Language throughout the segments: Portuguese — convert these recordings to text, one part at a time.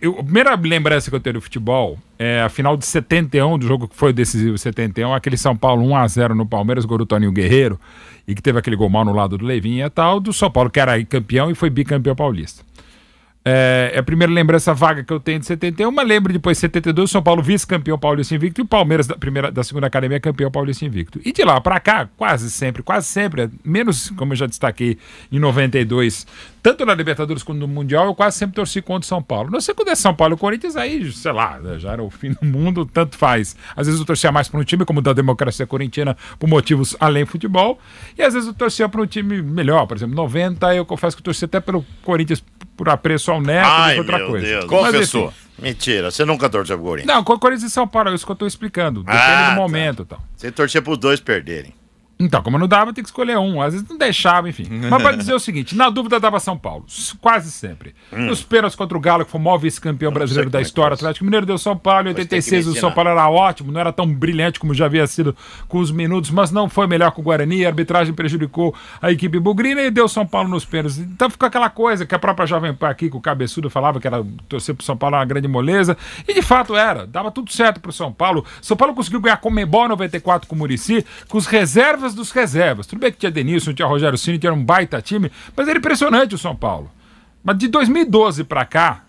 Eu, a primeira lembrança que eu tenho do futebol é a final de 71, do jogo que foi decisivo 71, aquele São Paulo 1x0 no Palmeiras, gol do Toninho Guerreiro, e que teve aquele gol mal no lado do Leivinha e tal, do São Paulo, que era campeão e foi bicampeão paulista. É, a é, primeira lembrança vaga que eu tenho de 71, mas lembro depois de 72, São Paulo vice-campeão paulista invicto e o Palmeiras da, primeira, da segunda academia é campeão paulista invicto. E de lá para cá, quase sempre, quase sempre, é, menos como eu já destaquei em 92, tanto na Libertadores quanto no Mundial, eu quase sempre torci contra o São Paulo. Não sei quando é São Paulo e Corinthians, aí, sei lá, né, já era o fim do mundo, tanto faz. Às vezes eu torcia mais para um time, como da democracia corintina, por motivos além futebol, e às vezes eu torcia para um time melhor, por exemplo, 90, eu confesso que eu torci até pelo Corinthians por apreço ao neto, Ai, outra meu coisa. Deus. Confessou. Mas, enfim, Mentira, você nunca torceu pro Corinthians. Não, Corinthians e São Paulo, é isso que eu tô explicando. Depende ah, do tá. momento tá. Então. tal. Você torcia pros dois perderem. Então, como não dava, tem que escolher um. Às vezes não deixava, enfim. Mas para dizer o seguinte: na dúvida dava São Paulo, quase sempre. Hum. Nos pênaltis contra o Galo, que foi o maior vice-campeão brasileiro da é história, Atlético Mineiro deu São Paulo. Em 86, o São né? Paulo era ótimo, não era tão brilhante como já havia sido com os minutos, mas não foi melhor com o Guarani. A arbitragem prejudicou a equipe bugrina e deu São Paulo nos pênaltis. Então ficou aquela coisa que a própria Jovem Pan aqui, com o cabeçudo, falava que era torcer pro São Paulo era é uma grande moleza. E de fato era. Dava tudo certo pro São Paulo. São Paulo conseguiu ganhar com o Comembol 94 com o Murici, com os reservas dos reservas. Tudo bem que tinha Denilson, tinha Rogério Cine, que era um baita time, mas era impressionante o São Paulo. Mas de 2012 para cá,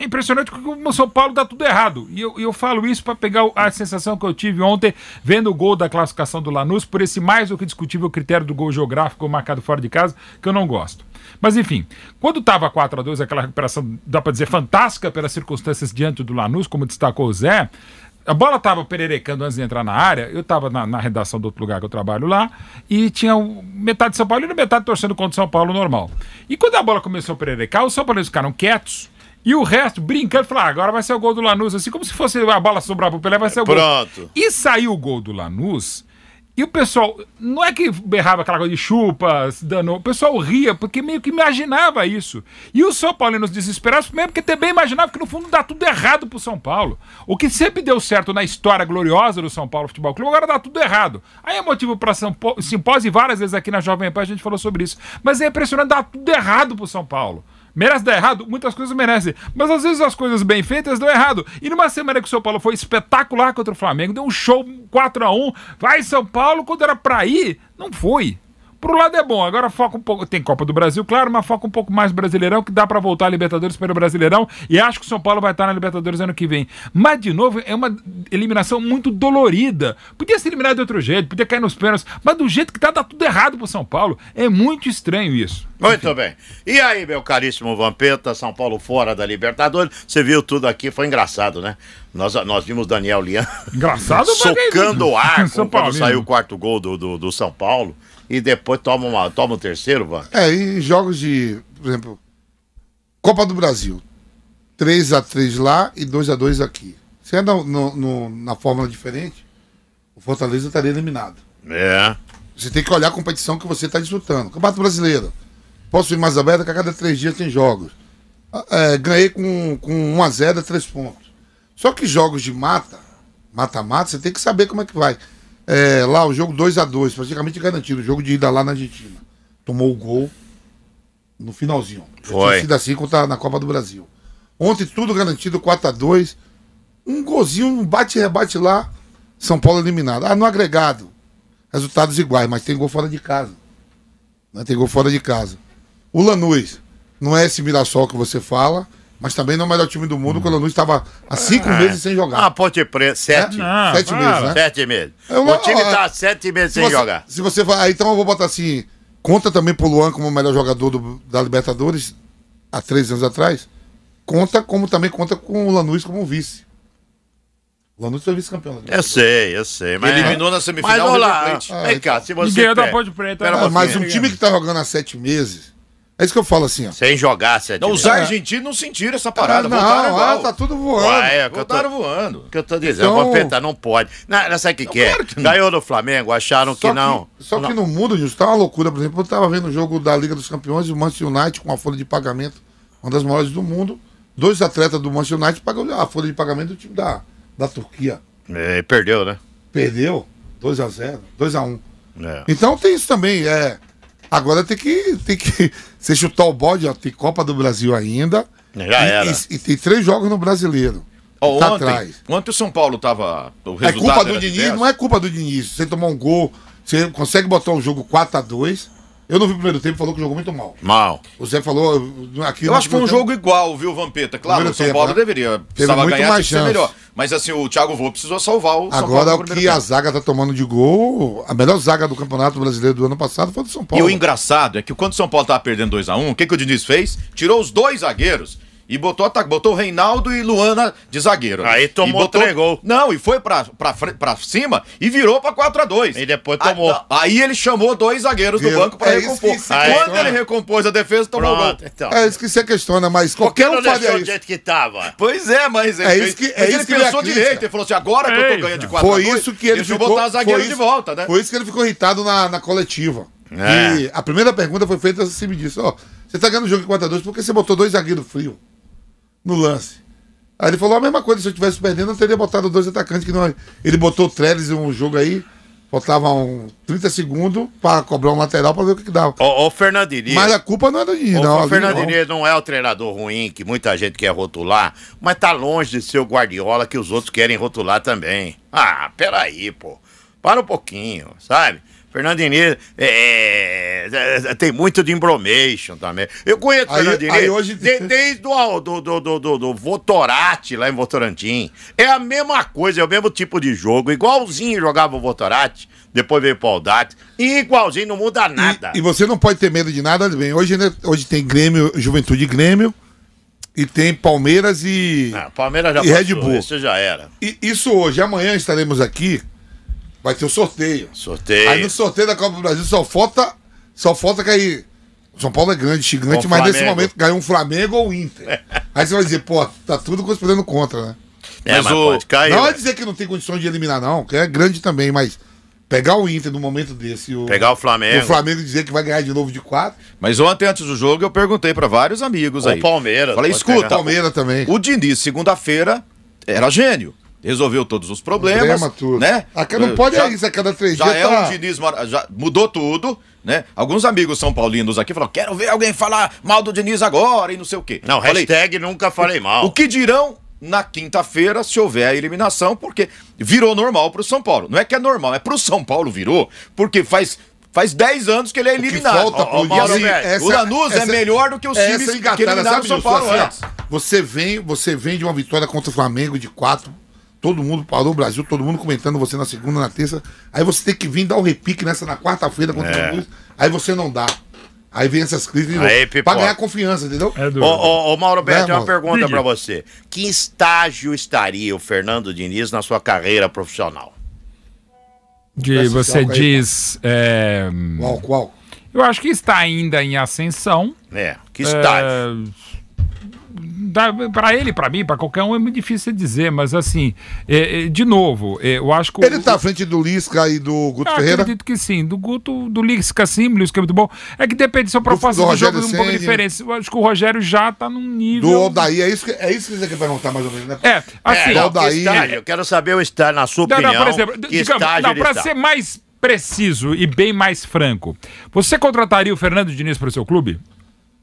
é impressionante porque o São Paulo dá tudo errado. E eu, eu falo isso para pegar a sensação que eu tive ontem, vendo o gol da classificação do Lanús, por esse mais do que discutível critério do gol geográfico marcado fora de casa, que eu não gosto. Mas enfim, quando estava 4 a 2 aquela recuperação, dá para dizer, fantástica pelas circunstâncias diante do Lanús, como destacou o Zé, a bola estava pererecando antes de entrar na área. Eu estava na, na, redação do outro lugar que eu trabalho lá. E tinha metade de São Paulo e metade torcendo contra o São Paulo normal. E quando a bola começou a pererecar, os São Paulo ficaram quietos. E o resto brincando, falaram: ah, agora vai ser o gol do Lanús. Assim como se fosse a bola sobrar pro Pelé, vai ser o Pronto. gol. Pronto. E saiu o gol do Lanús. E o pessoal, não é que berrava aquela coisa de chupa, dando o pessoal ria, porque meio que imaginava isso. E os São Paulo nos desesperados, mesmo porque também imaginava que no fundo dá tudo errado pro São Paulo. O que sempre deu certo na história gloriosa do São Paulo Futebol Clube, agora dá tudo errado. Aí é motivo pra simpósio, e várias vezes aqui na Jovem Pan a gente falou sobre isso. Mas é impressionante, dá tudo errado pro São Paulo. Merece dar errado? Muitas coisas merecem. Mas às vezes as coisas bem feitas dão errado. E numa semana que o São Paulo foi espetacular contra o Flamengo, deu um show 4 a 1 Vai São Paulo, quando era pra ir, não foi. Pro lado é bom, agora foca um pouco. Tem Copa do Brasil, claro, mas foca um pouco mais Brasileirão, que dá para voltar a Libertadores para o Brasileirão. E acho que o São Paulo vai estar na Libertadores ano que vem. Mas, de novo, é uma eliminação muito dolorida. Podia ser eliminado de outro jeito, podia cair nos pênaltis, mas do jeito que tá, tá tudo errado pro São Paulo. É muito estranho isso. Muito Enfim. bem. E aí, meu caríssimo Vampeta, São Paulo fora da Libertadores. Você viu tudo aqui, foi engraçado, né? Nós, nós vimos Daniel Lian é socando o ar quando saiu o quarto gol do, do, do São Paulo e depois toma, uma, toma o terceiro, Van? É, em jogos de, por exemplo, Copa do Brasil. 3 a 3 lá e 2 a 2 aqui. Se é no, no, no, na fórmula diferente, o Fortaleza estaria eliminado. É. Você tem que olhar a competição que você está disputando. Campeonato Brasileiro. Posso ir mais aberto que a cada três dias tem jogos. Ah, é, ganhei com, com 1 a 0 três 3 pontos. Só que jogos de mata, mata-mata, você tem que saber como é que vai é, lá o jogo 2 a 2 praticamente garantido, o jogo de ida lá na Argentina. Tomou o gol no finalzinho. Foi. Tinha sido assim contra, na Copa do Brasil. Ontem tudo garantido, 4 a 2 Um golzinho, um bate-rebate lá, São Paulo eliminado. Ah, no agregado, resultados iguais, mas tem gol fora de casa. Né, tem gol fora de casa. O Lanús, não é esse Mirassol que você fala, mas também não é o melhor time do mundo, quando o Lanús estava há cinco é. meses sem jogar. Ah, Ponte Preta, sete. É? Não, sete meses, né? Sete meses. o time está sete meses se sem você, jogar. Se você vai, então eu vou botar assim, conta também para o Luan como o melhor jogador do, da Libertadores, há três anos atrás, conta como também conta com o Lanús como vice. O Lanús foi vice-campeão. Eu sei, eu sei. Mas... Eliminou na semifinal mas, vamos lá. Vem cá, se você... Ganhou é da Ponte Preta. Né? mas um time que está jogando há sete meses é isso que eu falo assim, ó. Sem jogar, se Não, os argentinos não sentiram essa parada. Ah, não, igual. ah, tá tudo voando. Ah, é, voltaram tô, voando. O que eu tô dizendo, então... Vampeta, não pode. Não, não sabe o que, que é. Ganhou do Flamengo, acharam só que não. só não. que no mundo, Nilson, tá uma loucura. Por exemplo, eu tava vendo o jogo da Liga dos Campeões, o Manchester United com a folha de pagamento, uma das maiores do mundo. Dois atletas do Manchester United pagam a folha de pagamento do time da, da Turquia. É, perdeu, né? Perdeu. 2x0, 2x1. Um. É. Então tem isso também, é Agora tem que, tem que. Você chutar o bode, ó, tem Copa do Brasil ainda. Já e, era. E, e tem três jogos no brasileiro. Oh, tá ontem, atrás. ontem o São Paulo tava. O é resultado é culpa do Diniz, diverso. não é culpa do Diniz. Você tomar um gol, você consegue botar um jogo 4 a 2 eu não vi o primeiro tempo, falou que jogou muito mal. Mal. O Zé falou uh, aqui. Eu acho que foi um tempo. jogo igual, viu, Vampeta? Claro, o São tempo, Paulo né? deveria. Teve muito ganhar, mais chance. melhor. Mas assim, o Thiago Vô precisou salvar o Agora, São Paulo. Agora, o que tempo. a zaga tá tomando de gol, a melhor zaga do Campeonato Brasileiro do ano passado foi do São Paulo. E o engraçado é que quando o São Paulo tava perdendo 2x1, um, o que, que o Diniz fez? Tirou os dois zagueiros e botou, botou Reinaldo e Luana de zagueiro. Aí tomou, e botou, entregou. Não, e foi pra, pra, pra cima e virou pra 4x2. E depois tomou. Aí, ah, aí ele chamou dois zagueiros Viu? do banco pra é recompor. Aí, Quando ele recompôs a defesa, tomou Pronto, gol. Então. É isso né? que você questiona, mas qualquer um não faria isso. do jeito que tava. Pois é, mas é ele, é isso que, é isso ele que pensou direito. Ele falou assim, agora Eita. que eu tô é. ganhando de 4x2, isso que ele deixa ficou, eu botar zagueiro isso, de volta, né? Foi isso que ele ficou irritado na, na coletiva. É. E a primeira pergunta foi feita, assim, me disse, ó, oh, você tá ganhando o jogo de 4x2 por que você botou dois zagueiros frios no lance. Aí ele falou a mesma coisa, se eu tivesse perdendo, eu teria botado dois atacantes que não. É- ele botou o Trellis em um jogo aí, um 30 segundos para cobrar um lateral para ver o que, que dava. Ô, ô Fernandinho. Mas a culpa não é do Diniz, não. O Fernandinho não. não é o treinador ruim que muita gente quer rotular, mas tá longe de ser o Guardiola que os outros querem rotular também. Ah, peraí, pô. Para um pouquinho, sabe? Fernando Diniz é, é, é, tem muito de embromation também. Eu conheço o Fernando Diniz hoje... de, desde o do, do, do, do, do Votorati lá em Votorantim. É a mesma coisa, é o mesmo tipo de jogo. Igualzinho jogava o Votorati, depois veio o Paudati. E igualzinho, não muda nada. E, e, você não pode ter medo de nada. Bem, hoje, né, hoje tem Grêmio, Juventude Grêmio. E tem Palmeiras e. Ah, Palmeiras já e passou, Red Bull. Isso já era. E, isso hoje. Amanhã estaremos aqui Vai ter o um sorteio. Sorteio. Aí no sorteio da Copa do Brasil só falta, só falta cair. São Paulo é grande, gigante, mas nesse momento ganhou um Flamengo ou Inter. Aí você vai dizer, pô, tá tudo conspirando contra, né? É, mas, mas o... cair, não é dizer que não tem condições de eliminar, não, que é grande também, mas pegar o Inter no momento desse. O, pegar o Flamengo. O Flamengo dizer que vai ganhar de novo de quatro. Mas ontem, antes do jogo, eu perguntei para vários amigos o aí. O Palmeiras. Falei, escuta. Palmeiras também. O Diniz, segunda-feira, era gênio resolveu todos os problemas. Problema, tudo. Né? Ah, a não pode já, é isso, a cada três já dias. Já é tá... um Diniz, já mudou tudo, né? Alguns amigos são paulinos aqui falaram, quero ver alguém falar mal do Diniz agora e não sei o quê. Não, falei, hashtag nunca falei mal. O que dirão na quinta-feira se houver a eliminação, porque virou normal pro São Paulo. Não é que é normal, é pro São Paulo virou, porque faz Faz 10 anos que ele é eliminado. Volta pro oh, essa, o Lanús é essa, é melhor do que o times que eliminaram o São Paulo assim, Você vem, você vem de uma vitória contra o Flamengo de 4 Todo mundo parou o Brasil, todo mundo comentando você na segunda, na terça. Aí você tem que vir dar o repique nessa na quarta-feira contra é. o Aí você não dá. Aí vem essas crises de novo, pra ganhar confiança, entendeu? É ô, ô, ô, Mauro Beto, né, uma pergunta para você. Que estágio estaria o Fernando Diniz na sua carreira profissional? De, você né? diz. É... Qual, qual? Eu acho que está ainda em ascensão. É, que estágio? É para ele, para mim, para qualquer um é muito difícil dizer, mas assim, é, é, de novo, é, eu acho que. Ele está à frente do Lisca e do Guto Ferreira? Acredito que sim. Do Guto, do Lisca sim, do Lisca é muito bom. É que depende da sua proposta do, do, do jogo, é um pouco diferente. Eu acho que o Rogério já está num nível. Do Odaí, é isso que, é isso que você quer perguntar mais ou menos, né? É, assim. É, Odaí... É, eu quero saber o estágio, na sua opinião. Não, não, por exemplo, digamos, para tá? ser mais preciso e bem mais franco, você contrataria o Fernando Diniz para o seu clube?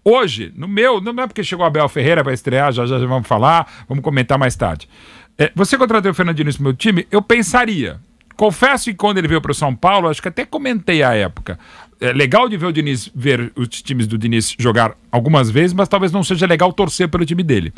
Hoje, no meu, não é porque chegou o Abel Ferreira para estrear, já, já, já vamos falar, vamos comentar mais tarde. É, você contratou o Fernandinho no meu time, eu pensaria. Confesso que quando ele veio para o São Paulo, acho que até comentei a época. É legal de ver o Diniz, ver os times do Diniz jogar algumas vezes, mas talvez não seja legal torcer pelo time dele.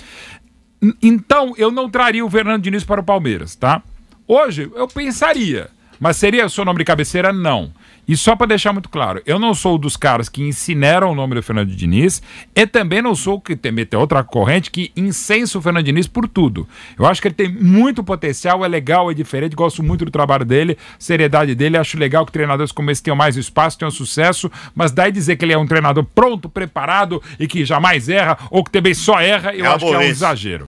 Então, eu não traria o Fernando Diniz para o Palmeiras, tá? Hoje, eu pensaria. Mas seria o seu nome de cabeceira? Não. E só para deixar muito claro, eu não sou dos caras que incineram o nome do Fernando Diniz e também não sou o que tem outra corrente que incensa o Fernando Diniz por tudo. Eu acho que ele tem muito potencial, é legal, é diferente, gosto muito do trabalho dele, seriedade dele, acho legal que treinadores como esse tenham mais espaço, tenham sucesso, mas daí dizer que ele é um treinador pronto, preparado e que jamais erra ou que também só erra, eu é acho que é um exagero.